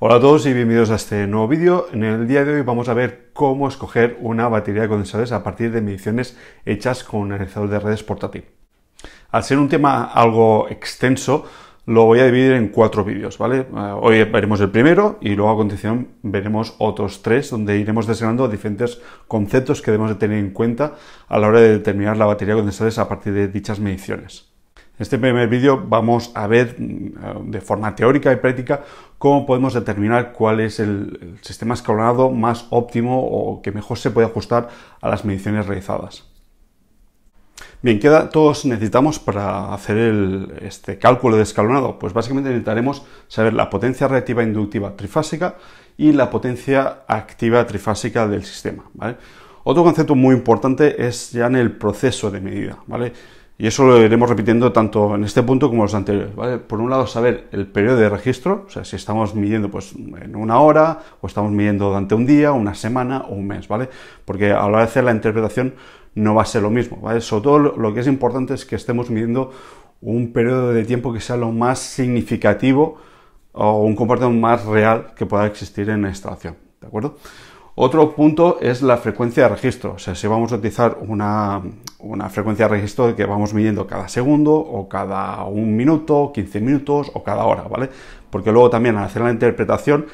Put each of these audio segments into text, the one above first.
Hola a todos y bienvenidos a este nuevo vídeo. En el día de hoy vamos a ver cómo escoger una batería de condensadores a partir de mediciones hechas con un analizador de redes portátil. Al ser un tema algo extenso, lo voy a dividir en cuatro vídeos, ¿vale? Eh, hoy veremos el primero y luego a continuación veremos otros tres donde iremos desgranando diferentes conceptos que debemos de tener en cuenta a la hora de determinar la batería de condensadores a partir de dichas mediciones. En este primer vídeo vamos a ver mm, de forma teórica y práctica cómo podemos determinar cuál es el, sistema escalonado más óptimo o que mejor se puede ajustar a las mediciones realizadas. Bien, ¿qué datos necesitamos para hacer este cálculo de escalonado? Pues básicamente necesitaremos saber la potencia reactiva inductiva trifásica y la potencia activa trifásica del sistema. Otro concepto muy importante es ya en el proceso de medida. ¿vale? Y eso lo iremos repitiendo tanto en este punto como en los anteriores. ¿vale? Por un lado, saber el periodo de registro, o sea, si estamos midiendo pues, en una hora o estamos midiendo durante un día, una semana o un mes, ¿vale? Porque a la hora de hacer la interpretación no va a ser lo mismo, ¿vale? Sobre todo lo que es importante es que estemos midiendo un periodo de tiempo que sea lo más significativo o un comportamiento más real que pueda existir en la instalación, ¿de acuerdo? Otro punto es la frecuencia de registro. O sea, si vamos a utilizar una, una frecuencia de registro que vamos midiendo cada segundo o cada un minuto, 15 minutos o cada hora, ¿vale? Porque luego también al hacer la interpretación,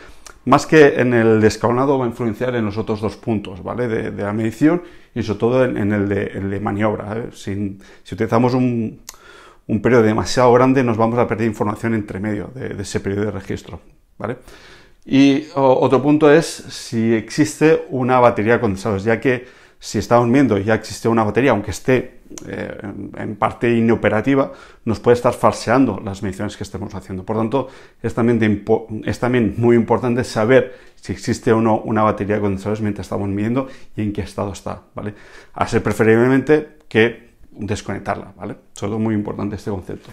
más que en el descalonado va a influenciar en los otros dos puntos, ¿vale? De, la medición y sobre todo en, el, de, maniobra. ¿eh? Si, si, utilizamos un, un, periodo demasiado grande nos vamos a perder información entre medio de, de ese periodo de registro, ¿vale? Y otro punto es si existe una batería de condensados, ya que si estamos viendo ya existe una batería, aunque esté eh, en parte inoperativa, nos puede estar falseando las mediciones que estemos haciendo. Por tanto, es también, es también muy importante saber si existe o no una batería de condensadores mientras estamos midiendo y en qué estado está, ¿vale? A ser preferiblemente que desconectarla, ¿vale? todo muy importante este concepto.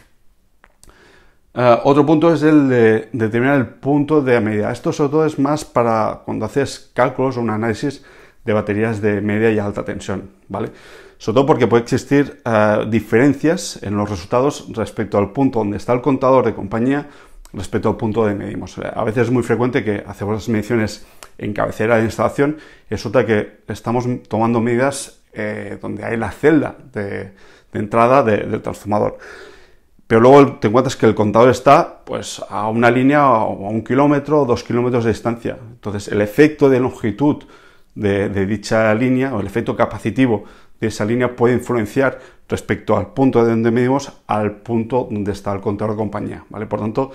Ah, otro punto es el de determinar el punto de medida. Esto sobre todo es más para cuando haces cálculos o un análisis de baterías de media y alta tensión, ¿vale? Sobre todo porque puede existir ah, diferencias en los resultados respecto al punto donde está el contador de compañía respecto al punto de medimos. A veces es muy frecuente que hacemos las mediciones en cabecera de instalación y resulta que estamos tomando medidas eh, donde hay la celda de, entrada del transformador pero luego te encuentras que el contador está pues a una línea o a un kilómetro o dos kilómetros de distancia. Entonces, el efecto de longitud de, dicha línea o el efecto capacitivo de esa línea puede influenciar respecto al punto de donde medimos al punto donde está el contador de compañía, ¿vale? Por tanto,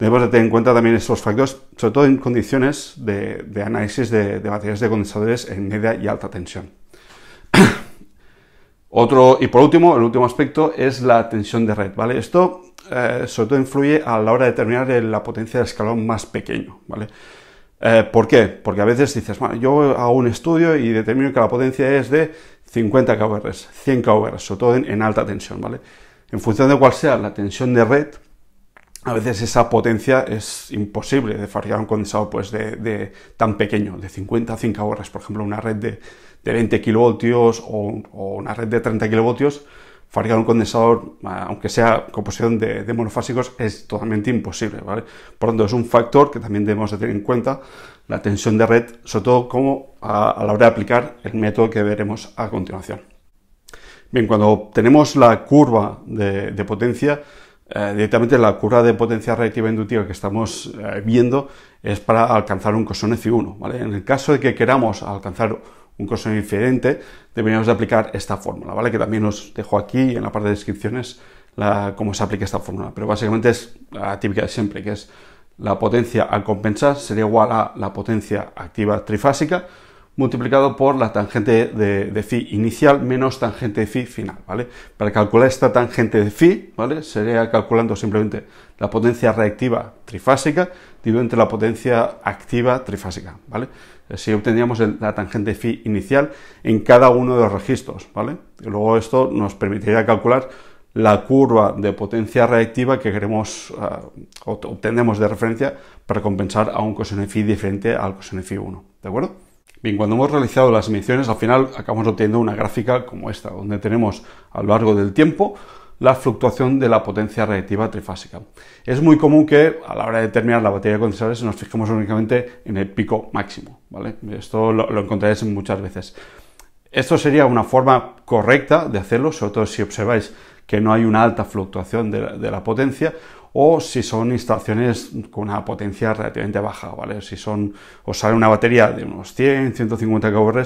debemos de tener en cuenta también estos factores, sobre todo en condiciones de, análisis de, de baterías de condensadores en media y alta tensión. Otro, y por último, el último aspecto es la tensión de red, ¿vale? Esto eh, sobre todo influye a la hora de determinar la potencia de escalón más pequeño, ¿vale? Eh, ¿Por qué? Porque a veces dices, bueno, yo hago un estudio y determino que la potencia es de 50 KVRs, 100 kVr, sobre todo en, alta tensión, ¿vale? En función de cuál sea la tensión de red, a veces esa potencia es imposible de fabricar un condensado pues, de, tan pequeño, de 50 a 100 kVr, por ejemplo, una red de, de 20 kilovoltios o, una red de 30 kilovoltios, fabricar un condensador, aunque sea composición de, monofásicos, es totalmente imposible, ¿vale? Por lo tanto, es un factor que también debemos tener en cuenta, la tensión de red, sobre todo como a, la hora de aplicar el método que veremos a continuación. Bien, cuando tenemos la curva de, potencia, eh, directamente la curva de potencia reactiva inductiva que estamos eh, viendo es para alcanzar un cosón F1, ¿vale? En el caso de que queramos alcanzar un coseno diferente, deberíamos de aplicar esta fórmula, ¿vale? Que también os dejo aquí en la parte de descripciones cómo se aplica esta fórmula. Pero básicamente es la típica de siempre, que es la potencia al compensar sería igual a la potencia activa trifásica multiplicado por la tangente de, fi inicial menos tangente de phi final, ¿vale? Para calcular esta tangente de phi, ¿vale? Sería calculando simplemente la potencia reactiva trifásica dividido entre la potencia activa trifásica, ¿vale? si obteníamos la tangente phi inicial en cada uno de los registros, ¿vale? Y luego esto nos permitiría calcular la curva de potencia reactiva que queremos ah, obtenemos de referencia para compensar a un coseno phi diferente al coseno phi 1, ¿de acuerdo? Bien, cuando hemos realizado las emisiones, al final acabamos obteniendo una gráfica como esta, donde tenemos a lo largo del tiempo la fluctuación de la potencia reactiva trifásica. Es muy común que a la hora de determinar la batería de condensadores nos fijemos únicamente en el pico máximo, ¿vale? Esto lo, encontraréis muchas veces. Esto sería una forma correcta de hacerlo, sobre todo si observáis que no hay una alta fluctuación de la, potencia o si son instalaciones con una potencia relativamente baja, ¿vale? Si son, os sale una batería de unos 100, 150 kWh,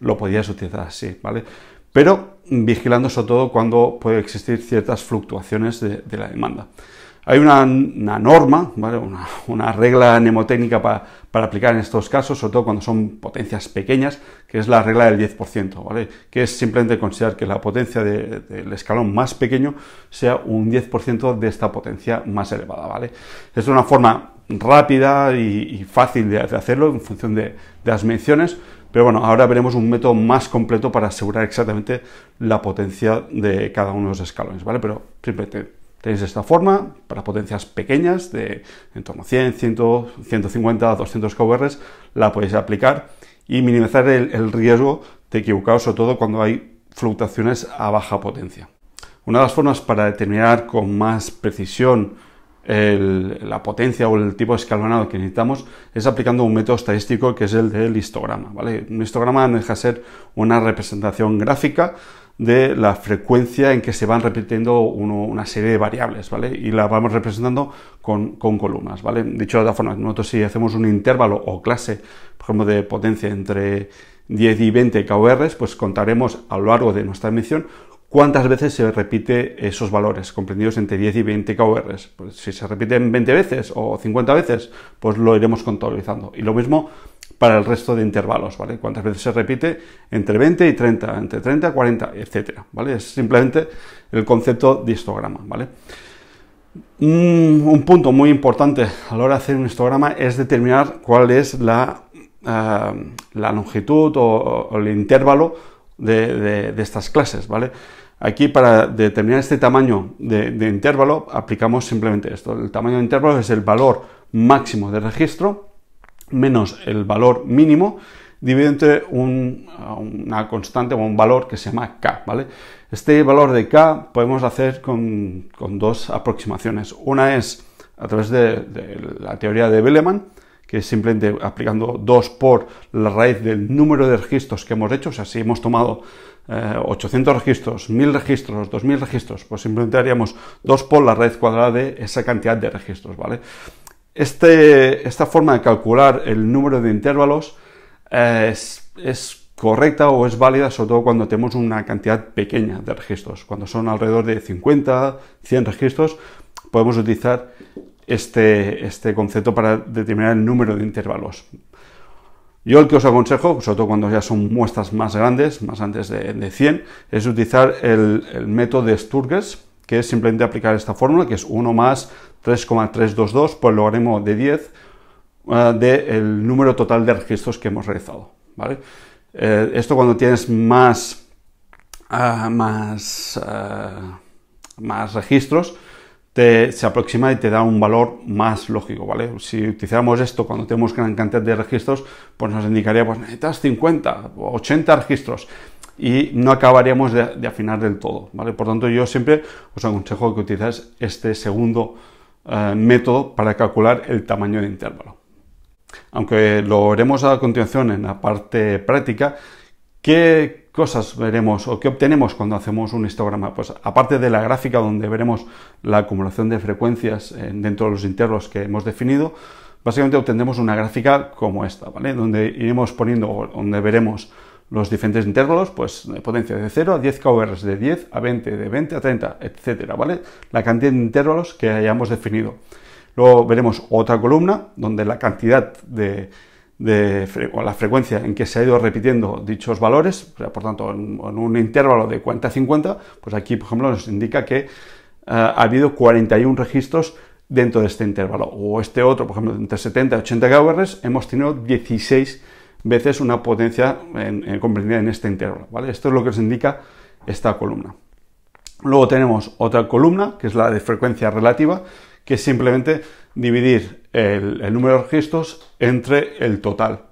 lo podíais utilizar así, ¿vale? Pero vigilando sobre todo cuando puede existir ciertas fluctuaciones de, la demanda. Hay una, norma, una, regla mnemotécnica para aplicar en estos casos, sobre todo cuando son potencias pequeñas, que es la regla del 10%, ¿vale? que es simplemente considerar que la potencia del escalón más pequeño sea un 10% de esta potencia más elevada. ¿vale? es una forma rápida y, fácil de, hacerlo en función de, de las menciones, pero bueno, ahora veremos un método más completo para asegurar exactamente la potencia de cada uno de los escalones, ¿vale? Pero simplemente tenéis esta forma para potencias pequeñas de en torno a 100, 100 150, 200 kVr, la podéis aplicar y minimizar el, riesgo de equivocaros, sobre todo cuando hay fluctuaciones a baja potencia. Una de las formas para determinar con más precisión la potencia o el tipo de escalonado que necesitamos es aplicando un método estadístico que es el del histograma. ¿vale? Un histograma deja ser una representación gráfica de la frecuencia en que se van repitiendo una serie de variables, ¿vale? Y la vamos representando con, columnas, ¿vale? Dicho de otra forma, nosotros si hacemos un intervalo o clase, por ejemplo, de potencia entre 10 y 20 KVRs, pues contaremos a lo largo de nuestra emisión cuántas veces se repite esos valores, comprendidos entre 10 y 20 KVRs. Pues si se repiten 20 veces o 50 veces, pues lo iremos contabilizando. Y lo mismo para el resto de intervalos, ¿vale? Cuántas veces se repite entre 20 y 30, entre 30 y 40, etcétera, ¿vale? Es simplemente el concepto de histograma, ¿vale? Mm, un, punto muy importante a la hora de hacer un histograma es determinar cuál es la, eh, longitud o, el intervalo de, de estas clases, ¿vale? Aquí para determinar este tamaño de, intervalo aplicamos simplemente esto. El tamaño de intervalo es el valor máximo de registro menos el valor mínimo dividido entre una constante o un valor que se llama k. ¿vale? Este valor de k podemos hacer con, dos aproximaciones. Una es a través de, de la teoría de Belleman, que es simplemente aplicando 2 por la raíz del número de registros que hemos hecho, o sea, si hemos tomado 800 eh, registros, 1000 registros, 2000 registros, pues simplemente haríamos 2 por la raíz cuadrada de esa cantidad de registros, ¿vale? Este, esta forma de calcular el número de intervalos eh, es, correcta o es válida sobre todo cuando tenemos una cantidad pequeña de registros. Cuando son alrededor de 50, 100 registros, podemos utilizar este, este concepto para determinar el número de intervalos. Yo el que os aconsejo, sobre todo cuando ya son muestras más grandes, más antes de, 100, es utilizar el, método de Sturges, que es simplemente aplicar esta fórmula, que es 1 más 3,322 por el logaritmo de 10 eh, del número total de registros que hemos realizado. Eh, esto cuando tienes más, ah, ah, más registros, se aproxima y te da un valor más lógico, ¿vale? Si utilizáramos esto cuando tenemos gran cantidad de registros, pues nos indicaría, pues necesitas 50 o 80 registros y no acabaríamos de, afinar del todo, ¿vale? Por tanto, yo siempre os aconsejo que utilizáis este segundo eh, método para calcular el tamaño de intervalo. Aunque lo veremos a continuación en la parte práctica, ¿qué, cosas veremos o qué obtenemos cuando hacemos un histograma? Pues aparte de la gráfica donde veremos la acumulación de frecuencias eh, dentro de los intervalos que hemos definido, básicamente obtendremos una gráfica como esta, ¿vale? Donde iremos poniendo, donde veremos los diferentes intervalos, pues de potencia de 0 a 10 kHz, de 10 a 20, de 20 a 30, etcétera, ¿vale? La cantidad de intervalos que hayamos definido. Luego veremos otra columna donde la cantidad de de, o la frecuencia en que se ha ido repitiendo dichos valores, por tanto, en, un intervalo de 40 a 50, pues aquí, por ejemplo, nos indica que eh, ha habido 41 registros dentro de este intervalo. O este otro, por ejemplo, entre 70 y 80 GHz, hemos tenido 16 veces una potencia comprendida en este intervalo. ¿vale? Esto es lo que nos indica esta columna. Luego tenemos otra columna, que es la de frecuencia relativa, que simplemente dividir el, número de registros entre el total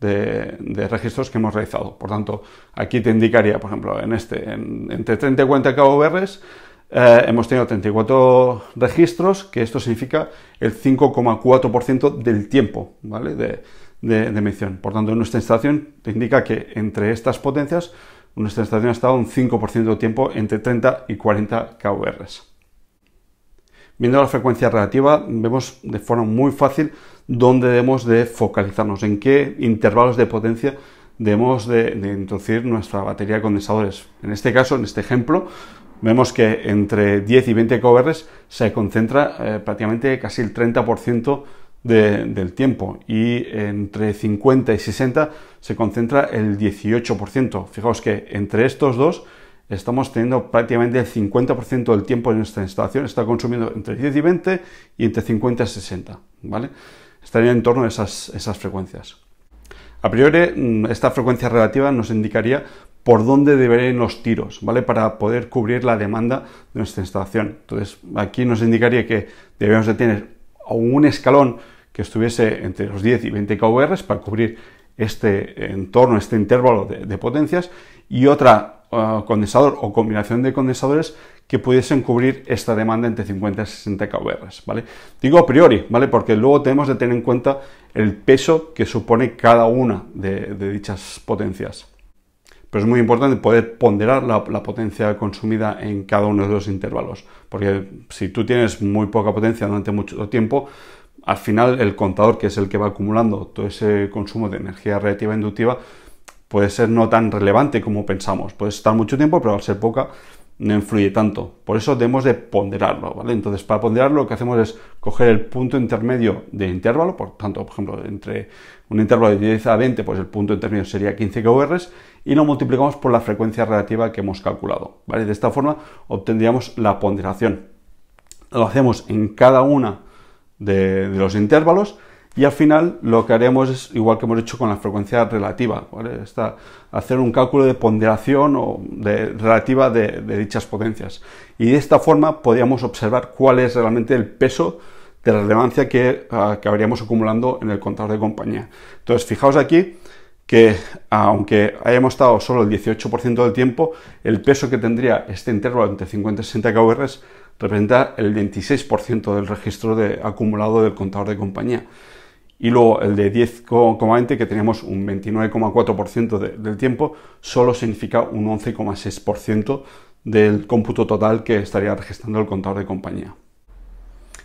de, registros que hemos realizado. Por tanto, aquí te indicaría, por ejemplo, en este, entre 30 y 40 KVRs, eh, hemos tenido 34 registros, que esto significa el 5,4% del tiempo de, de, Por tanto, nuestra instalación te indica que entre estas potencias, nuestra instalación ha estado un 5% de tiempo entre 30 y 40 KVRs. Viendo la frecuencia relativa, vemos de forma muy fácil dónde debemos de focalizarnos, en qué intervalos de potencia debemos de, introducir nuestra batería de condensadores. En este caso, en este ejemplo, vemos que entre 10 y 20 kHz se concentra eh, prácticamente casi el 30% del tiempo y entre 50 y 60 se concentra el 18%. Fijaos que entre estos dos estamos teniendo prácticamente el 50% del tiempo de nuestra instalación, está consumiendo entre 10 y 20 y entre 50 y 60, ¿vale? Estaría en torno a esas, esas frecuencias. A priori, mm, esta frecuencia relativa nos indicaría por dónde deberían los tiros, ¿vale? Para poder cubrir la demanda de nuestra instalación. Entonces, aquí nos indicaría que debemos de tener un escalón que estuviese entre los 10 y 20 kVR para cubrir este entorno, este intervalo de potencias, y otra Ah, condensador o combinación de condensadores que pudiesen cubrir esta demanda entre 50 y 60 kVR, ¿vale? Digo a priori, ¿vale? Porque luego tenemos de tener en cuenta el peso que supone cada una de, dichas potencias. Pero es muy importante poder ponderar la, potencia consumida en cada uno de los intervalos, porque si tú tienes muy poca potencia durante mucho tiempo, al final el contador, que es el que va acumulando todo ese consumo de energía relativa e inductiva, puede ser no tan relevante como pensamos. Puede estar mucho tiempo, pero al ser poca no influye tanto. Por eso debemos de ponderarlo, ¿vale? Entonces, para ponderarlo lo que hacemos es coger el punto intermedio de intervalo, por tanto, por ejemplo, entre un intervalo de 10 a 20, pues el punto intermedio sería 15 Kvr. y lo multiplicamos por la frecuencia relativa que hemos calculado, ¿vale? De esta forma obtendríamos la ponderación. Lo hacemos en cada una de, de los intervalos y al final lo que haremos es igual que hemos hecho con la frecuencia relativa, hacer un cálculo de ponderación o relativa de, dichas potencias. Y de esta forma podríamos observar cuál es realmente el peso de la relevancia ah, que habríamos acumulando en el contador de compañía. Entonces, fijaos aquí que aunque hayamos estado solo el 18% del tiempo, el peso que tendría este intervalo entre 50 y 60 KVRs representa el 26% del registro de, acumulado del contador de compañía y luego el de 10,20 que teníamos un 29,4% del tiempo solo significa un 11,6% del cómputo total que estaría registrando el contador de compañía.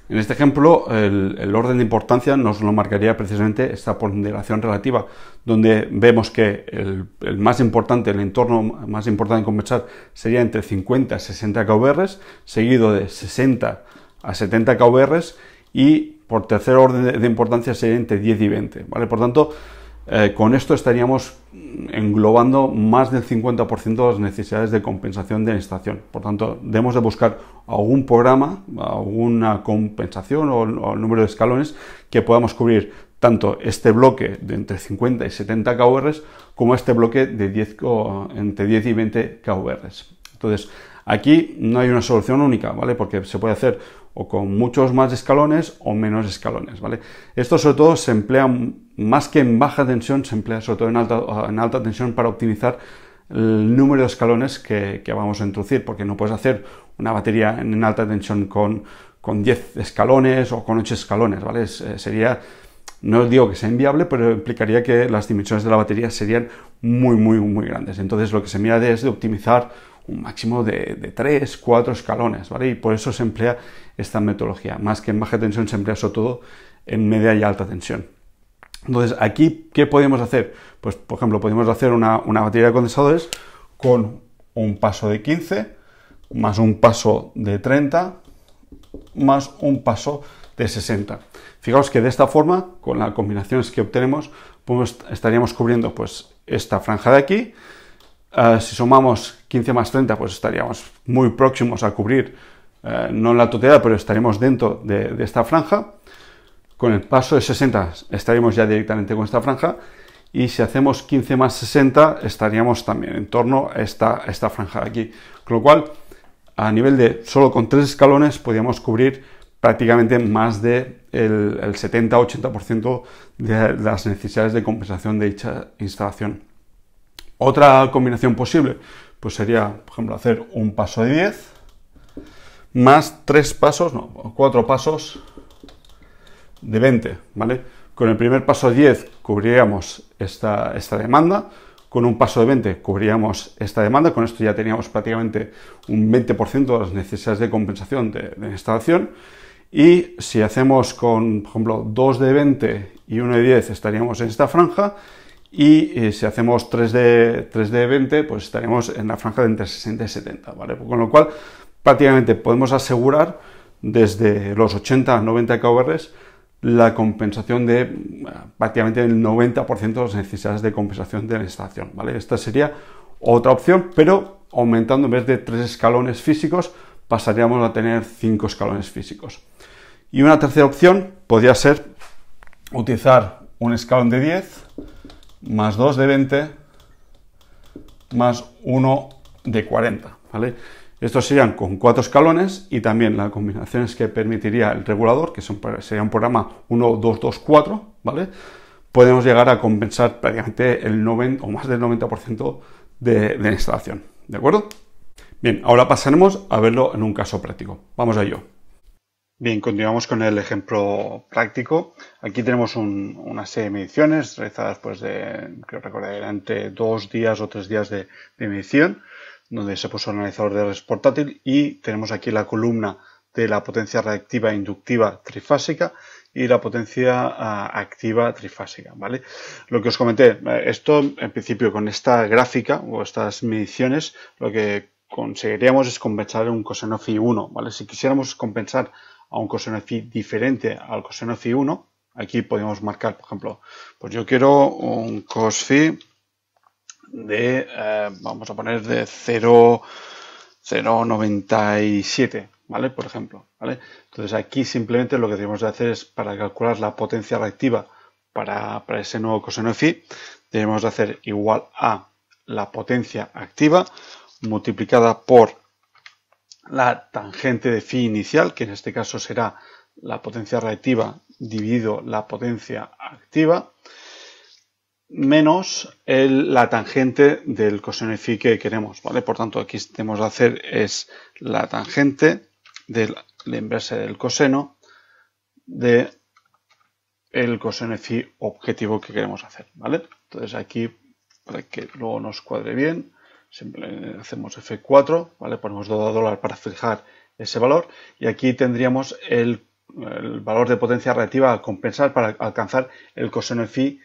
En este ejemplo, el, orden de importancia nos lo marcaría precisamente esta ponderación relativa, donde vemos que el, más importante, el entorno más importante en conversar sería entre 50 a 60 KVRs, seguido de 60 a 70 KVRs y por tercer orden de importancia sería entre 10 y 20. ¿vale? Por tanto, eh, con esto estaríamos englobando más del 50% de las necesidades de compensación de la estación. Por tanto, debemos de buscar algún programa, alguna compensación o, el número de escalones que podamos cubrir tanto este bloque de entre 50 y 70 KVRs como este bloque de 10, entre 10 y 20 KVRs. Entonces, aquí no hay una solución única, ¿vale? Porque se puede hacer o con muchos más escalones o menos escalones, ¿vale? Esto sobre todo se emplea más que en baja tensión, se emplea sobre todo en alta, en alta tensión para optimizar el número de escalones que, vamos a introducir, porque no puedes hacer una batería en alta tensión con, 10 escalones o con 8 escalones, ¿vale? Eh, sería, no digo que sea inviable, pero implicaría que las dimensiones de la batería serían muy, muy, muy grandes. Entonces lo que se mira es de optimizar un máximo de, de 3, 4 escalones, ¿vale? Y por eso se emplea esta metodología. Más que en baja tensión se emplea sobre todo en media y alta tensión. Entonces, aquí, ¿qué podemos hacer? Pues, por ejemplo, podemos hacer una, batería de condensadores con un paso de 15, más un paso de 30, más un paso de 60. Fijaos que de esta forma, con las combinaciones que obtenemos, pues estaríamos cubriendo pues, esta franja de aquí, Ah, si sumamos 15 más 30, pues estaríamos muy próximos a cubrir, eh, no no la totalidad, pero estaremos dentro de, esta franja. Con el paso de 60 estaríamos ya directamente con esta franja. Y si hacemos 15 más 60, estaríamos también en torno a esta, franja aquí. Con lo cual, a nivel de solo con tres escalones, podríamos cubrir prácticamente más del de el 70-80% de las necesidades de compensación de dicha instalación. Otra combinación posible pues sería, por ejemplo, hacer un paso de 10 más tres pasos, no, cuatro pasos de 20, ¿vale? Con el primer paso de 10 cubriríamos esta, esta demanda, con un paso de 20 cubríamos esta demanda, con esto ya teníamos prácticamente un 20% de las necesidades de compensación de, esta instalación y si hacemos con, por ejemplo, 2 de 20 y 1 de 10 estaríamos en esta franja y eh, si hacemos 3D, 3D 20, pues estaremos en la franja de entre 60 y 70, ¿vale? Con lo cual, prácticamente podemos asegurar desde los 80 a 90 KVRs la compensación de prácticamente el 90% de las necesidades de compensación de la estación, ¿vale? Esta sería otra opción, pero aumentando en vez de tres escalones físicos, pasaríamos a tener cinco escalones físicos. Y una tercera opción podría ser utilizar un escalón de 10, más 2 de 20, más 1 de 40, ¿vale? Estos serían con cuatro escalones y también las combinaciones que permitiría el regulador, que sería un programa 1, 2, 2, 4, ¿vale? Podemos llegar a compensar prácticamente el 90 o más del 90% de, de instalación, ¿de acuerdo? Bien, ahora pasaremos a verlo en un caso práctico. Vamos a ello. Bien, continuamos con el ejemplo práctico. Aquí tenemos una serie de mediciones realizadas pues de, creo recordar, durante dos días o tres días de, medición, donde se puso el analizador de res portátil y tenemos aquí la columna de la potencia reactiva inductiva trifásica y la potencia ah, activa trifásica, ¿vale? Lo que os comenté, eh, esto en principio con esta gráfica o estas mediciones, lo que conseguiríamos es compensar un coseno phi 1, ¿vale? Si quisiéramos compensar a un coseno fi diferente al coseno fi 1, aquí podemos marcar, por ejemplo, pues yo quiero un cos phi de, eh, vamos a poner de 0,97, ¿vale? Por ejemplo, ¿vale? Entonces aquí simplemente lo que debemos de hacer es, para calcular la potencia reactiva para, ese nuevo coseno fi, debemos de hacer igual a la potencia activa multiplicada por la tangente de phi inicial, que en este caso será la potencia reactiva dividido la potencia activa, menos la tangente del coseno de phi que queremos, ¿vale? Por tanto, aquí tenemos que hacer es la tangente de la inversa del coseno de el coseno de phi objetivo que queremos hacer, ¿vale? Entonces aquí, para que luego nos cuadre bien, hacemos F4, ¿vale? Ponemos $2 para fijar ese valor y aquí tendríamos el, el valor de potencia relativa a compensar para alcanzar el coseno de phi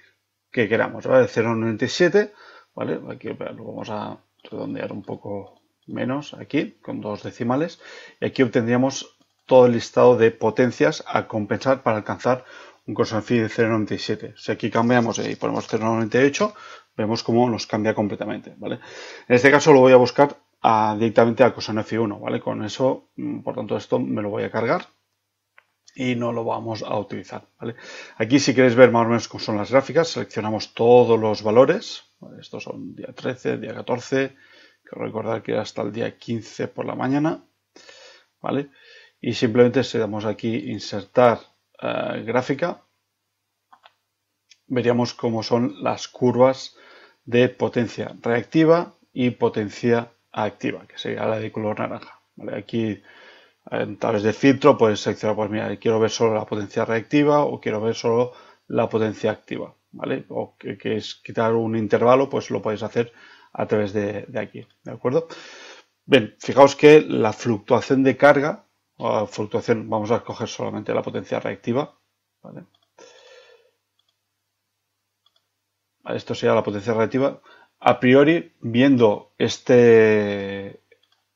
que queramos, ¿vale? 0,97, ¿vale? Aquí lo vamos a redondear un poco menos aquí, con dos decimales, y aquí obtendríamos todo el listado de potencias a compensar para alcanzar un coseno phi de 0,97. Si aquí cambiamos y ponemos 0,98, vemos cómo nos cambia completamente, ¿vale? En este caso lo voy a buscar directamente a coseno F1, ¿vale? Con eso, mm, por tanto, esto me lo voy a cargar y no lo vamos a utilizar, ¿vale? Aquí si queréis ver más o menos cómo son las gráficas, seleccionamos todos los valores, estos son día 13, día 14, que recordar que hasta el día 15 por la mañana, ¿vale? Y simplemente si damos aquí insertar eh, gráfica, veríamos cómo son las curvas de potencia reactiva y potencia activa, que sería la de color naranja. Aquí a través de filtro puedes seleccionar, pues mira, quiero ver solo la potencia reactiva o quiero ver solo la potencia activa, ¿vale? O que, es quitar un intervalo, pues lo podéis hacer a través de, aquí, ¿de acuerdo? Bien, fijaos que la fluctuación de carga, o fluctuación, vamos a escoger solamente la potencia reactiva, ¿vale? esto sería la potencia relativa, a priori, viendo este,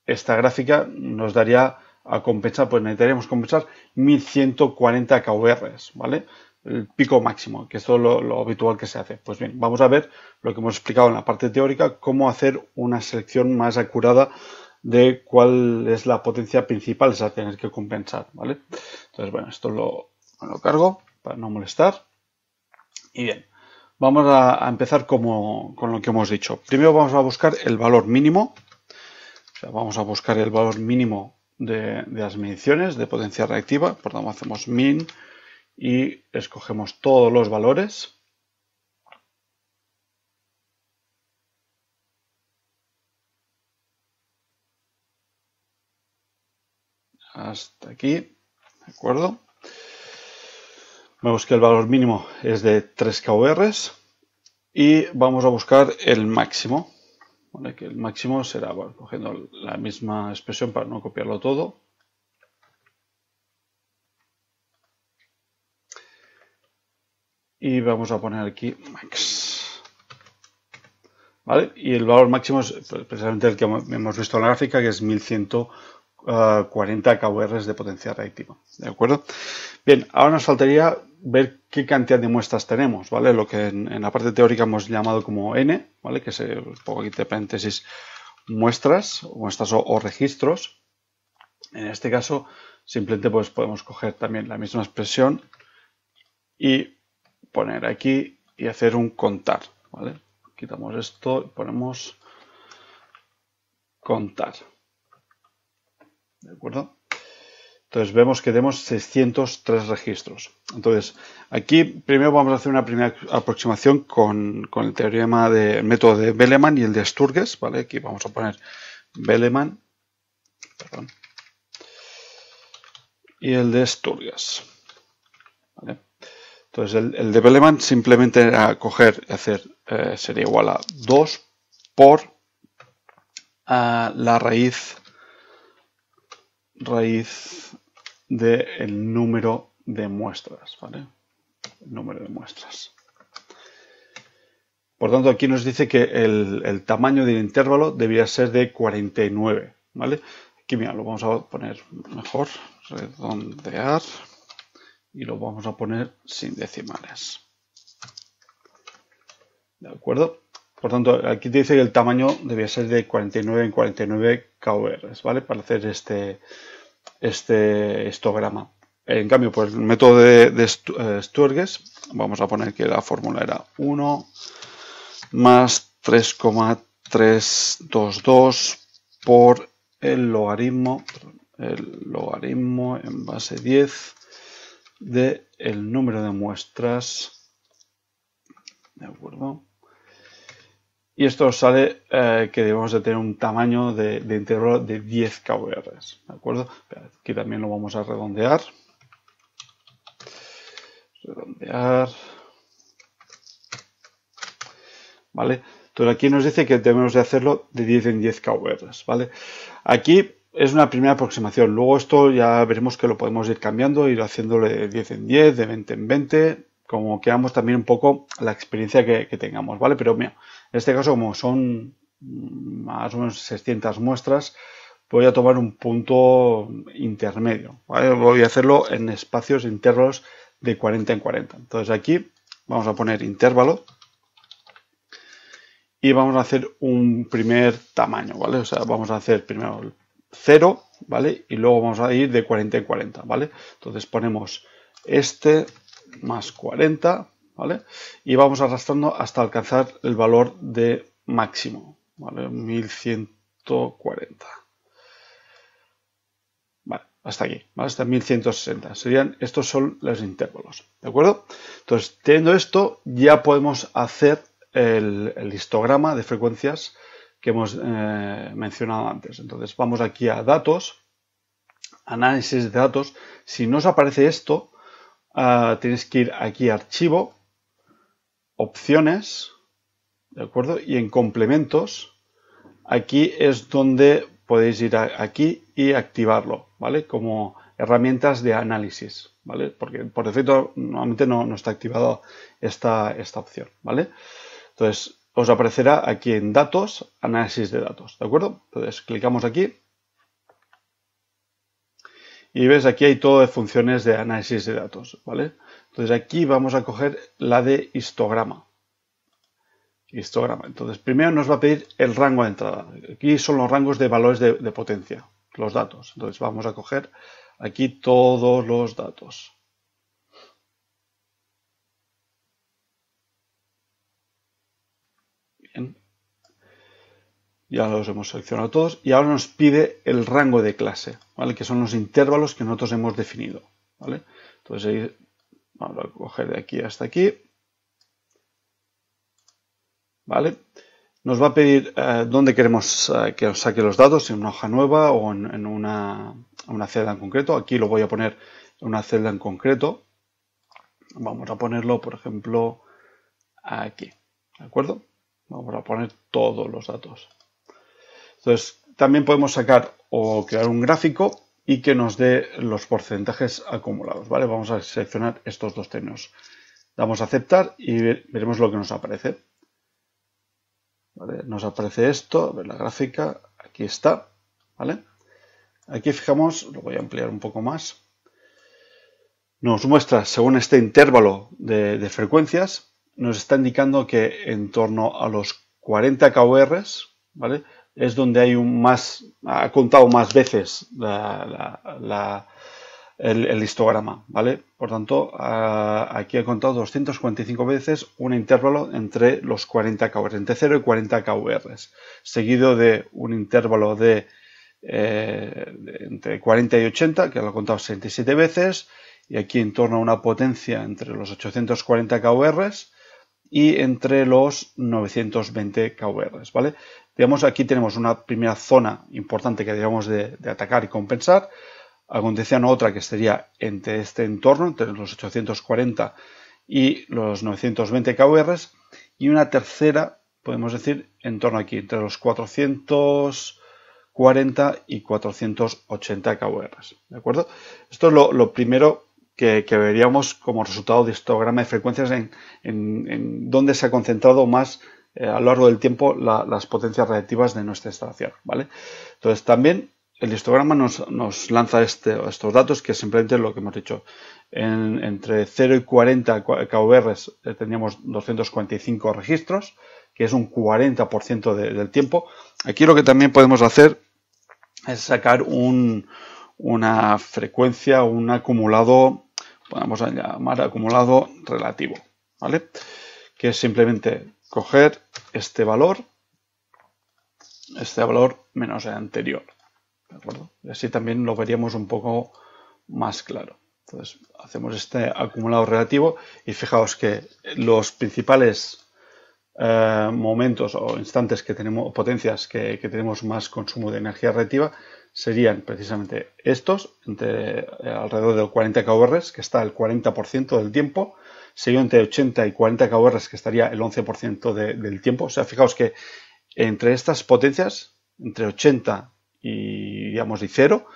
esta gráfica, nos daría a compensar, pues necesitaríamos compensar 1140 kVr, ¿vale? El pico máximo, que es todo lo, habitual que se hace. Pues bien, vamos a ver lo que hemos explicado en la parte teórica, cómo hacer una selección más acurada de cuál es la potencia principal a tener que compensar, ¿vale? Entonces, bueno, esto lo, lo cargo para no molestar. Y bien, Vamos a, empezar como, con lo que hemos dicho. Primero vamos a buscar el valor mínimo. vamos a buscar el valor mínimo de, las mediciones de potencia reactiva. Por tanto, hacemos min y escogemos todos los valores. hasta aquí, ¿de acuerdo? Vemos que el valor mínimo es de 3 kvr y vamos a buscar el máximo. Que el máximo será cogiendo la misma expresión para no copiarlo todo. Y vamos a poner aquí max. ¿Vale? Y el valor máximo es precisamente el que hemos visto en la gráfica, que es 1140 ah, kVR de potencia reactiva. ¿De acuerdo? Bien, ahora nos faltaría ver qué cantidad de muestras tenemos, ¿vale? Lo que en, la parte teórica hemos llamado como N, ¿vale? Que se pongo aquí de paréntesis muestras, muestras o, registros. En este caso, simplemente pues podemos coger también la misma expresión y poner aquí y hacer un contar, ¿vale? Quitamos esto y ponemos contar. ¿De acuerdo? Entonces vemos que tenemos 603 registros. Entonces, aquí primero vamos a hacer una primera aproximación con, el teorema del método de Belleman y el de Sturges, ¿vale? Aquí vamos a poner Belleman y el de Sturges, Entonces, el, de Belleman simplemente a coger hacer, eh, sería igual a 2 por a ah, la raíz raíz del el número de muestras, ¿vale? El número de muestras. Por tanto, aquí nos dice que el, tamaño del intervalo debía ser de 49, ¿vale? Aquí, mira, lo vamos a poner mejor, redondear, y lo vamos a poner sin decimales. ¿De acuerdo? Por tanto, aquí dice que el tamaño debía ser de 49 en 49 KVRs, ¿vale? Para hacer este, este histograma. En cambio, por pues, el método de, de eh, Sturges, vamos a poner que la fórmula era 1 más 3,322 por el logaritmo, el logaritmo en base 10 del el número de muestras, ¿de acuerdo? Y esto sale eh, que debemos de tener un tamaño de, de de 10 kVRs, ¿de acuerdo? Aquí también lo vamos a redondear. Redondear. ¿Vale? Entonces aquí nos dice que debemos de hacerlo de 10 en 10 kVRs, ¿vale? Aquí es una primera aproximación. Luego esto ya veremos que lo podemos ir cambiando, ir haciéndole de 10 en 10, de 20 en 20, como queramos también un poco la experiencia que, que tengamos, ¿vale? Pero mira, en este caso, como son mm, más o menos 600 muestras, voy a tomar un punto intermedio. Voy a hacerlo en espacios intervalos de 40 en 40. Entonces aquí vamos a poner intervalo y vamos a hacer un primer tamaño, ¿vale? O sea, vamos a hacer primero 0, ¿vale? Y luego vamos a ir de 40 en 40, ¿vale? Entonces ponemos este más 40 y vamos arrastrando hasta alcanzar el valor de máximo, ¿vale? 1140. Vale, hasta aquí, ¿vale? Hasta 1160. Serían, estos son los intervalos, ¿de acuerdo? Entonces, teniendo esto, ya podemos hacer el, histograma de frecuencias que hemos eh, mencionado antes. Entonces, vamos aquí a datos, análisis de datos. Si no os aparece esto, tienes ah, tenéis que ir aquí a archivo, opciones, ¿de acuerdo? Y en complementos, aquí es donde podéis ir aquí y activarlo, ¿vale? Como herramientas de análisis, ¿vale? Porque por defecto normalmente no, está activada esta, esta opción, ¿vale? Entonces, os aparecerá aquí en datos, análisis de datos, ¿de acuerdo? Entonces, clicamos aquí y ves aquí hay todo de funciones de análisis de datos, ¿vale? Entonces aquí vamos a coger la de histograma. Histograma. Entonces primero nos va a pedir el rango de entrada. Aquí son los rangos de valores de, potencia, los datos. Entonces vamos a coger aquí todos los datos. Bien. Ya los hemos seleccionado todos y ahora nos pide el rango de clase, ¿vale? que son los intervalos que nosotros hemos definido. ¿vale? Entonces Vamos a coger de aquí hasta aquí. ¿Vale? Nos va a pedir eh, dónde queremos eh, que os saque los datos, en una hoja nueva o en, una, una, celda en concreto. Aquí lo voy a poner en una celda en concreto. Vamos a ponerlo, por ejemplo, aquí. ¿De acuerdo? Vamos a poner todos los datos. Entonces, también podemos sacar o crear un gráfico y que nos dé los porcentajes acumulados. ¿vale? Vamos a seleccionar estos dos términos. Damos a aceptar y veremos lo que nos aparece. Nos aparece esto, a ver la gráfica, aquí está. ¿vale? Aquí fijamos, lo voy a ampliar un poco más, nos muestra según este intervalo de, frecuencias, nos está indicando que en torno a los 40 KVR, ¿vale? es donde hay un más, ha contado más veces el, histograma, ¿vale? Por tanto, ah, aquí ha contado 245 veces un intervalo entre los 40 KVR, entre 0 y 40 KVR, seguido de un intervalo de eh, entre 40 y 80, que lo ha contado 67 veces, y aquí en torno a una potencia entre los 840 KVR y entre los 920 KVR, ¿vale? aquí tenemos una primera zona importante que debemos de, atacar y compensar. A otra que sería entre este entorno, entre los 840 y los 920 KVRs. Y una tercera, podemos decir, en torno aquí, entre los 440 y 480 KVRs. ¿De acuerdo? Esto es lo, primero que, veríamos como resultado de histograma de frecuencias en, en, en dónde se ha concentrado más eh, a lo largo del tiempo las potencias reactivas de nuestra instalación. ¿vale? Entonces también el histograma nos, lanza este, estos datos que simplemente lo que hemos dicho. entre 0 y 40 KVR eh, teníamos 245 registros, que es un 40% del tiempo. Aquí lo que también podemos hacer es sacar una frecuencia, un acumulado, podemos llamar acumulado relativo, ¿vale? Que es simplemente coger este valor, este valor menos el anterior. Y así también lo veríamos un poco más claro. Entonces hacemos este acumulado relativo y fijaos que los principales eh, momentos o instantes que tenemos, potencias que, tenemos más consumo de energía reactiva serían precisamente estos, entre, eh, alrededor del 40 KVRs, que está el 40% del tiempo, Seguido entre 80 y 40 KVRs, que estaría el 11% del tiempo. O sea, fijaos que entre estas potencias, entre 80 y, digamos, 0,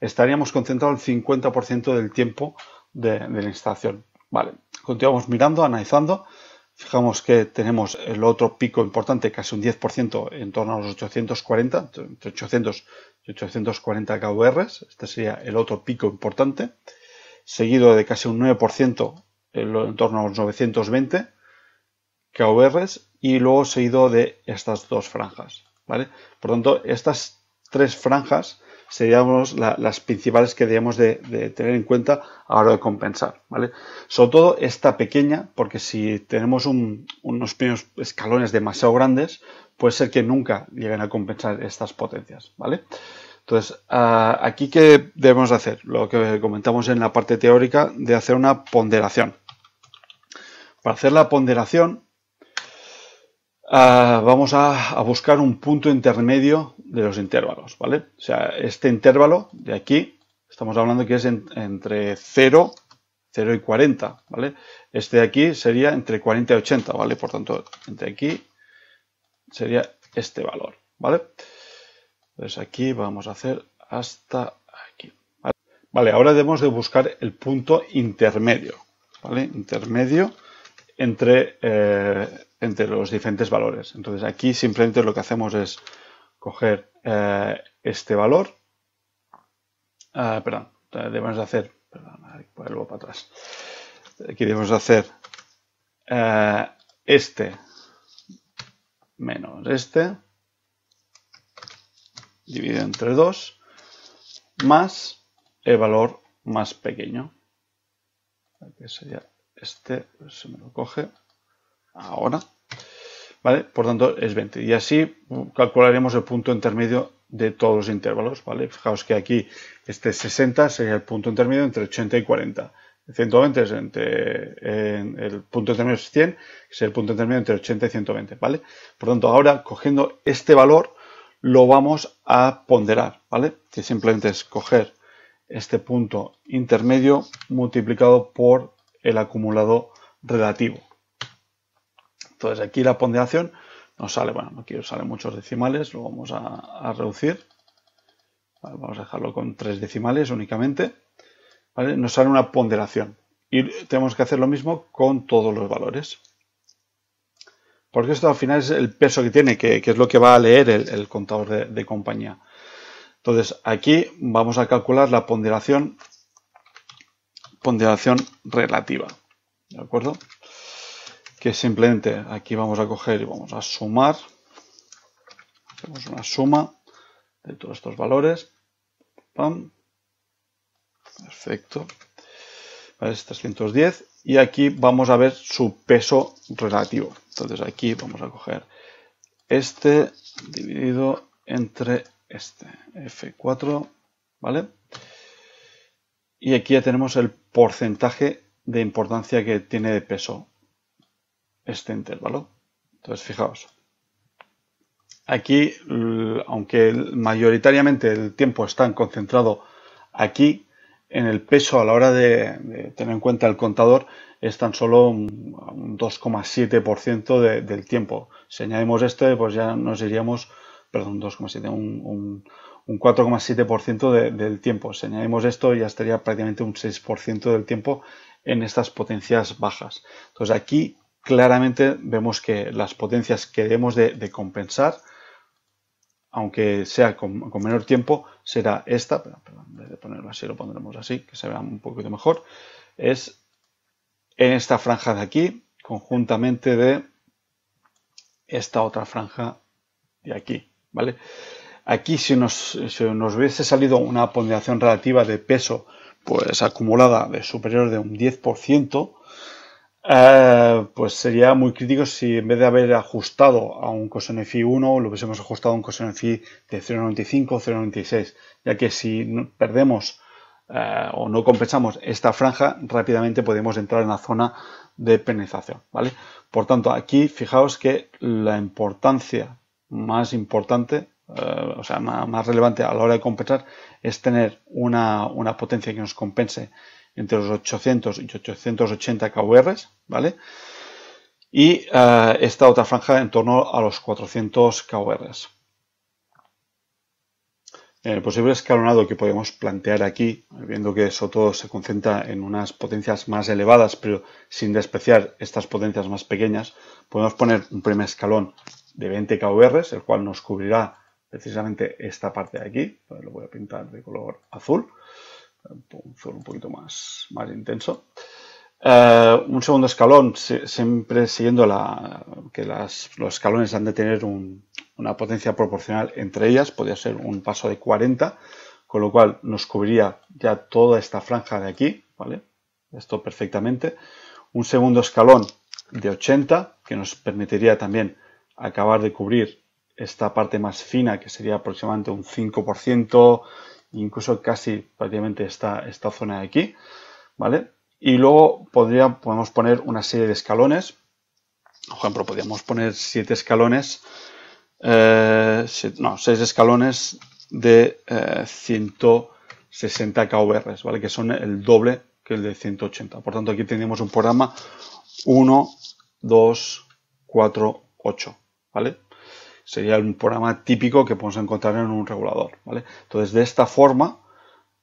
estaríamos concentrados el 50% del tiempo de, la instalación. Vale, continuamos mirando, analizando. Fijamos que tenemos el otro pico importante, casi un 10%, en torno a los 840, entre 800 y 840 kWh. Este sería el otro pico importante, seguido de casi un 9% en torno a los 920 KVRs y luego seguido de estas dos franjas. ¿vale? Por tanto, estas tres franjas serían las principales que debemos de, tener en cuenta a la hora de compensar. ¿vale? Sobre todo esta pequeña, porque si tenemos unos pequeños escalones demasiado grandes, puede ser que nunca lleguen a compensar estas potencias. ¿vale? Entonces, ah, aquí qué debemos hacer? Lo que comentamos en la parte teórica de hacer una ponderación para hacer la ponderación, ah, vamos a, buscar un punto intermedio de los intervalos, ¿vale? O sea, este intervalo de aquí, estamos hablando que es entre 0, 0 y 40, ¿vale? Este de aquí sería entre 40 y 80, ¿vale? Por tanto, entre aquí sería este valor, ¿vale? Entonces aquí vamos a hacer hasta aquí. vale ahora debemos de buscar el punto intermedio, ¿vale? Intermedio eh, entre, los diferentes valores. Entonces aquí simplemente lo que hacemos es coger eh, este valor, ah, perdón, debemos hacer, perdón, vuelvo para atrás, aquí debemos hacer eh, este menos este, dividido entre 2, más el valor más pequeño, sería este se me lo coge ahora. ¿Vale? Por tanto, es 20. Y así calcularemos el punto intermedio de todos los intervalos, ¿vale? Fijaos que aquí este 60 sería el punto intermedio entre 80 y 40. 120 es entre, el punto intermedio es 100, que es el punto intermedio entre 80 y 120, ¿vale? Por tanto, ahora cogiendo este valor lo vamos a ponderar, ¿vale? Que simplemente es coger este punto intermedio multiplicado por el acumulado relativo. Entonces aquí la ponderación nos sale, bueno, aquí nos salen muchos decimales, lo vamos a, reducir. vamos a dejarlo con tres decimales únicamente. Nos sale una ponderación. Y tenemos que hacer lo mismo con todos los valores. Porque esto al final es el peso que tiene, que, es lo que va a leer el, contador de, de compañía. Entonces aquí vamos a calcular la ponderación ponderación relativa. ¿De acuerdo? Que simplemente aquí vamos a coger y vamos a sumar. Hacemos una suma de todos estos valores. Pam. Perfecto. Vale, es 310. Y aquí vamos a ver su peso relativo. Entonces aquí vamos a coger este dividido entre este. F4. ¿Vale? Y aquí ya tenemos el porcentaje de importancia que tiene de peso este intervalo. Entonces, fijaos. Aquí, aunque mayoritariamente el tiempo está concentrado aquí, en el peso a la hora de, tener en cuenta el contador es tan solo un, 2,7% del tiempo. Si añadimos este, pues ya nos iríamos, perdón, 2,7, un un 4,7% del tiempo. Si añadimos esto ya estaría prácticamente un 6% del tiempo en estas potencias bajas. Entonces aquí claramente vemos que las potencias que debemos de, compensar, aunque sea con, menor tiempo, será esta, en vez de ponerlo así lo pondremos así, que se vea un poquito mejor, es en esta franja de aquí, conjuntamente de esta otra franja de aquí, ¿vale? Aquí si nos, hubiese salido una ponderación relativa de peso pues acumulada de superior de un 10%, eh, pues sería muy crítico si en vez de haber ajustado a un coseno fi 1 lo hubiésemos ajustado a un coseno fi de 0,95 o 0,96, ya que si perdemos eh, o no compensamos esta franja, rápidamente podemos entrar en la zona de penalización, ¿vale? Por tanto, aquí fijaos que la importancia más importante eh, o sea, más, relevante a la hora de compensar es tener una, potencia que nos compense entre los 800 y 880 KVR ¿vale? Y eh, esta otra franja en torno a los 400 KVR eh, El posible escalonado que podemos plantear aquí, viendo que eso todo se concentra en unas potencias más elevadas, pero sin despreciar estas potencias más pequeñas, podemos poner un primer escalón de 20 KVR, el cual nos cubrirá precisamente esta parte de aquí, lo voy a pintar de color azul, un azul un poquito más, más intenso. Eh, un segundo escalón, siempre siguiendo la, que los escalones han de tener una potencia proporcional entre ellas, podría ser un paso de 40, con lo cual nos cubriría ya toda esta franja de aquí, ¿vale? Esto perfectamente. Un segundo escalón de 80, que nos permitiría también acabar de cubrir esta parte más fina, que sería aproximadamente un 5%, incluso casi prácticamente esta, zona de aquí, ¿vale? Y luego podríamos poner una serie de escalones. Por ejemplo, podríamos poner siete escalones, eh, no, seis escalones de 160 eh, KVRs, ¿vale? Que son el doble que el de 180. Por tanto, aquí tenemos un programa 1, 2, 4, 8, ¿vale? Sería un programa típico que podemos encontrar en un regulador. ¿vale? Entonces, de esta forma,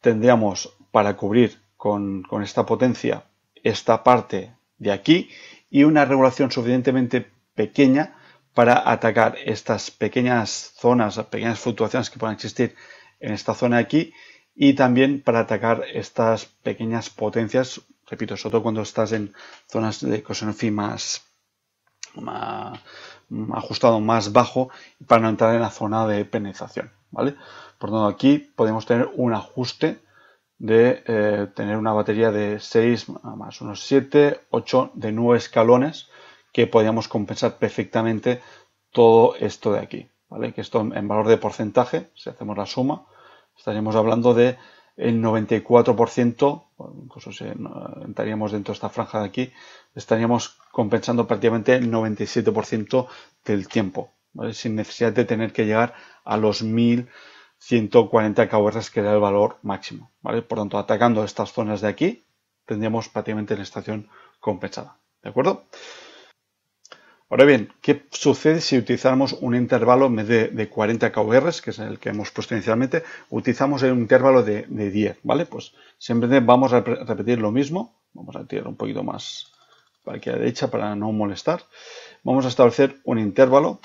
tendríamos para cubrir con, esta potencia esta parte de aquí y una regulación suficientemente pequeña para atacar estas pequeñas zonas, pequeñas fluctuaciones que puedan existir en esta zona aquí y también para atacar estas pequeñas potencias, repito, sobre todo cuando estás en zonas de coseno más, Mm, ajustado más bajo para no entrar en la zona de penetración. ¿vale? Por tanto, aquí podemos tener un ajuste de eh, tener una batería de 6 más unos 7, 8, de 9 escalones que podríamos compensar perfectamente todo esto de aquí. ¿vale? Que esto en valor de porcentaje, si hacemos la suma, estaríamos hablando de el 94% incluso si entraríamos dentro de esta franja de aquí, estaríamos compensando prácticamente el 97% del tiempo, sin necesidad de tener que llegar a los 1140 kW que era el valor máximo. ¿vale? Por tanto, atacando estas zonas de aquí, tendríamos prácticamente la estación compensada. ¿De acuerdo? Ahora bien, ¿qué sucede si utilizamos un intervalo de, de 40 kVR, que es el que hemos puesto inicialmente, utilizamos un intervalo de, 10, ¿vale? Pues siempre vamos a repetir lo mismo, vamos a tirar un poquito más para aquí a la derecha para no molestar. Vamos a establecer un intervalo,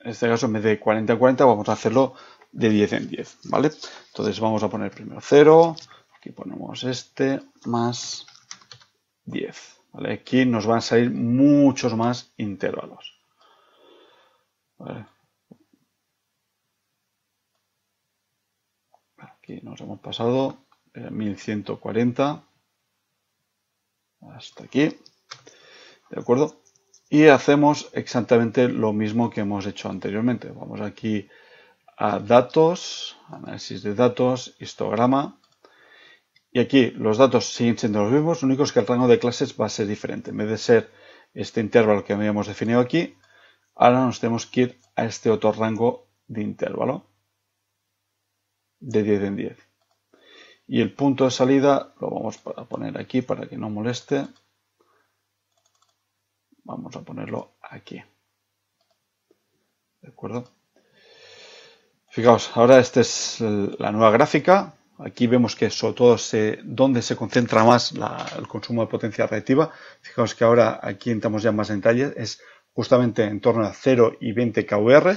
en este caso en vez de 40 en 40 vamos a hacerlo de 10 en 10, ¿vale? Entonces vamos a poner primero 0, aquí ponemos este, más 10. Aquí nos van a salir muchos más intervalos. Aquí nos hemos pasado 1140 eh, hasta aquí. ¿De acuerdo? Y hacemos exactamente lo mismo que hemos hecho anteriormente. Vamos aquí a datos, análisis de datos, histograma. Y aquí los datos siguen siendo los mismos, lo único es que el rango de clases va a ser diferente. En vez de ser este intervalo que habíamos definido aquí, ahora nos tenemos que ir a este otro rango de intervalo de 10 en 10. Y el punto de salida lo vamos a poner aquí para que no moleste. Vamos a ponerlo aquí. ¿De acuerdo? Fijaos, ahora esta es la nueva gráfica Aquí vemos que sobre todo se, donde se concentra más el consumo de potencia reactiva. Fijaos que ahora aquí entramos ya más en detalle. Es justamente en torno a 0 y 20 kVR,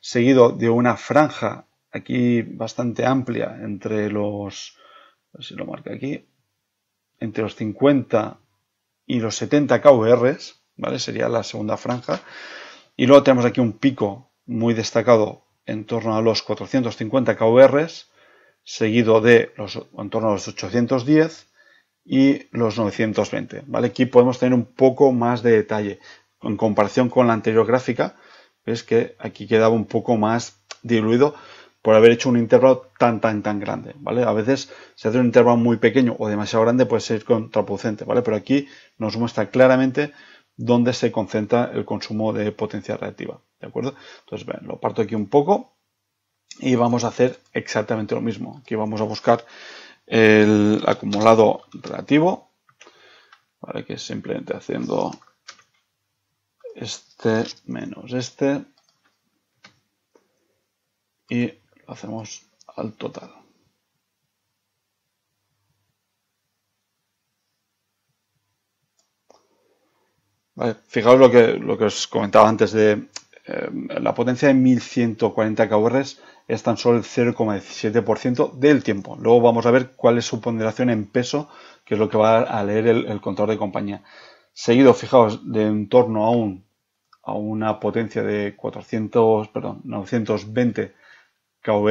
seguido de una franja aquí bastante amplia entre los, si lo marca aquí, entre los 50 y los 70 kVR, ¿vale? Sería la segunda franja. Y luego tenemos aquí un pico muy destacado en torno a los 450 kVR seguido de los en torno a los 810 y los 920. ¿vale? Aquí podemos tener un poco más de detalle. En comparación con la anterior gráfica, ves que aquí quedaba un poco más diluido por haber hecho un intervalo tan tan tan grande, ¿vale? A veces si hace un intervalo muy pequeño o demasiado grande puede ser contraproducente, ¿vale? Pero aquí nos muestra claramente dónde se concentra el consumo de potencia reactiva, ¿de acuerdo? Entonces, bien, lo parto aquí un poco y vamos a hacer exactamente lo mismo. Aquí vamos a buscar el acumulado relativo, ¿vale? que simplemente haciendo este menos este y lo hacemos al total. fijaos lo que, lo que os comentaba antes de eh, la potencia de 1140 kW es tan solo el 0,17% del tiempo. Luego vamos a ver cuál es su ponderación en peso, que es lo que va a leer el, contador de compañía. Seguido, fijaos, de en torno a, a una potencia de 400, 920 kW,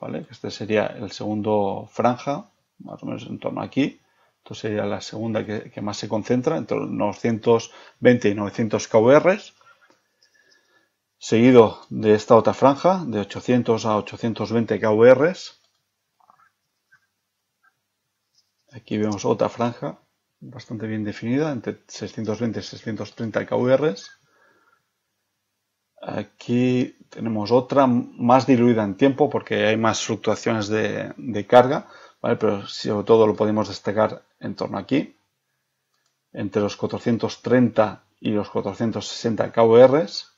¿vale? Este sería el segundo franja, más o menos en torno aquí. Entonces sería la segunda que, más se concentra, entre los 920 y 900 kvr seguido de esta otra franja de 800 a 820 KVRs. Aquí vemos otra franja bastante bien definida entre 620 y 630 KVRs. Aquí tenemos otra más diluida en tiempo porque hay más fluctuaciones de, carga, pero sobre todo lo podemos destacar en torno aquí, entre los 430 y los 460 KVRs.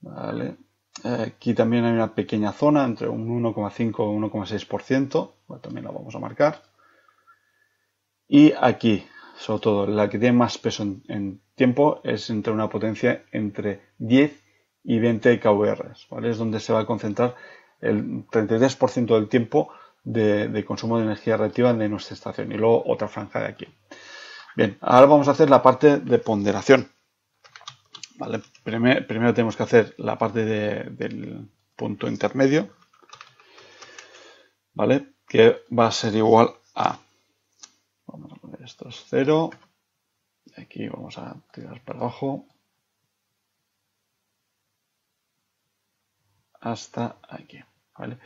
¿vale? Eh, aquí también hay una pequeña zona entre un 1,5 y 1,6%, también la vamos a marcar. Y aquí, sobre todo, la que tiene más peso en, tiempo es entre una potencia entre 10 y 20 kVR, Es donde se va a concentrar el 33% del tiempo de, de, consumo de energía reactiva de nuestra estación y luego otra franja de aquí. Bien, ahora vamos a hacer la parte de ponderación primero tenemos que hacer la parte del punto intermedio, ¿vale? Que va a ser igual a, vamos a poner esto es 0, aquí vamos a tirar para abajo, hasta aquí, ¿vale?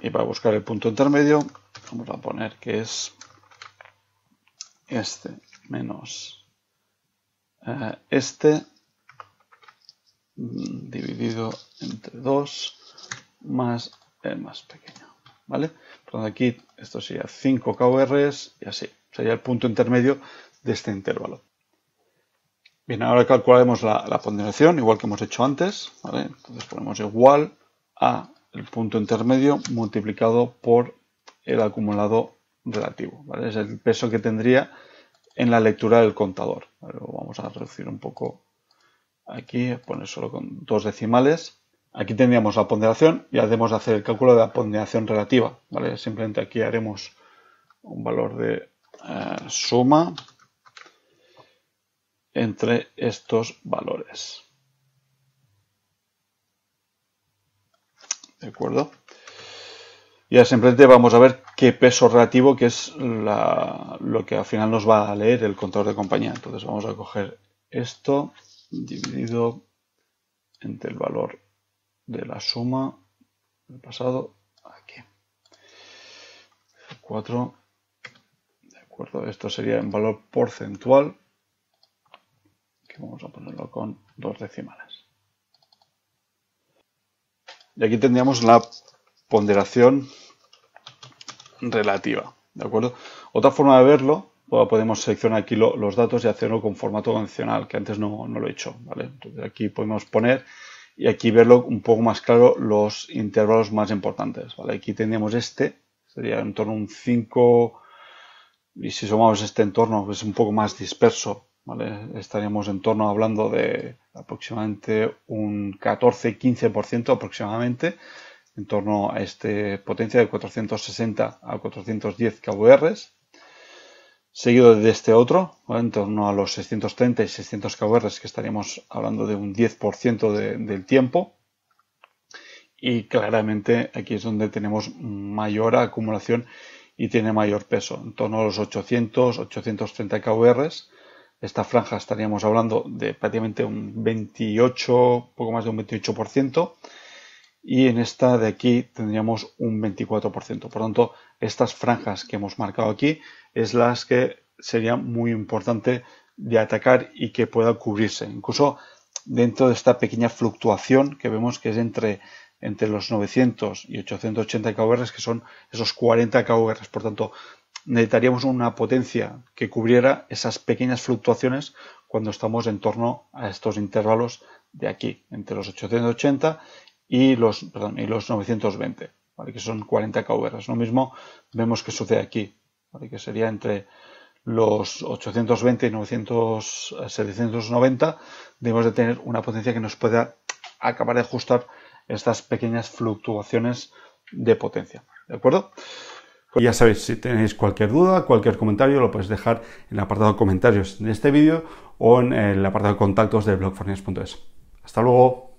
Y para buscar el punto intermedio, vamos a poner que es este menos eh, este mm, dividido entre 2 más el más pequeño. ¿Vale? aquí esto sería 5 KRs y así. Sería el punto intermedio de este intervalo. Bien, ahora calcularemos la, ponderación, igual que hemos hecho antes. Entonces ponemos igual a el punto intermedio multiplicado por el acumulado relativo. ¿vale? Es el peso que tendría en la lectura del contador vamos a reducir un poco aquí, poner solo con dos decimales. Aquí tendríamos la ponderación y hacemos hacer el cálculo de la ponderación relativa. Simplemente aquí haremos un valor de eh, suma entre estos valores. ¿De acuerdo? Y simplemente vamos a ver qué peso relativo, que es lo que al final nos va a leer el contador de compañía. Entonces vamos a coger esto dividido entre el valor de la suma del pasado aquí. 4. De acuerdo, esto sería en valor porcentual. Que vamos a ponerlo con dos decimales. Y aquí tendríamos la ponderación relativa. ¿De acuerdo? Otra forma de verlo, pues podemos seleccionar aquí los datos y hacerlo con formato condicional, que antes no, lo he hecho. ¿vale? Entonces aquí podemos poner y aquí verlo un poco más claro los intervalos más importantes. ¿vale? Aquí tendríamos este, sería en torno a un 5, y si sumamos este entorno, es un poco más disperso, ¿vale? estaríamos en torno hablando de aproximadamente un 14-15% aproximadamente en torno a esta potencia de 460 a 410 kvr. seguido de este otro, en torno a los 630 y 600 kvr. que estaríamos hablando de un 10% del tiempo. Y claramente aquí es donde tenemos mayor acumulación y tiene mayor peso, en torno a los 800, 830 kvr. Esta franja estaríamos hablando de prácticamente un 28, poco más de un 28% y en esta de aquí tendríamos un 24%. Por lo tanto, estas franjas que hemos marcado aquí es las que sería muy importante de atacar y que pueda cubrirse. Incluso dentro de esta pequeña fluctuación que vemos que es entre, entre los 900 y 880 kVr, que son esos 40 kVr. Por tanto, necesitaríamos una potencia que cubriera esas pequeñas fluctuaciones cuando estamos en torno a estos intervalos de aquí, entre los 880 y los, perdón, y los 920, que son 40 Es Lo mismo vemos que sucede aquí, que sería entre los 820 y 790, eh, debemos de tener una potencia que nos pueda acabar de ajustar estas pequeñas fluctuaciones de potencia. ¿De acuerdo? Ya sabéis, si tenéis cualquier duda, cualquier comentario, lo podéis dejar en el apartado de comentarios de este vídeo o en el apartado de contactos de blogfornias.es. Hasta luego.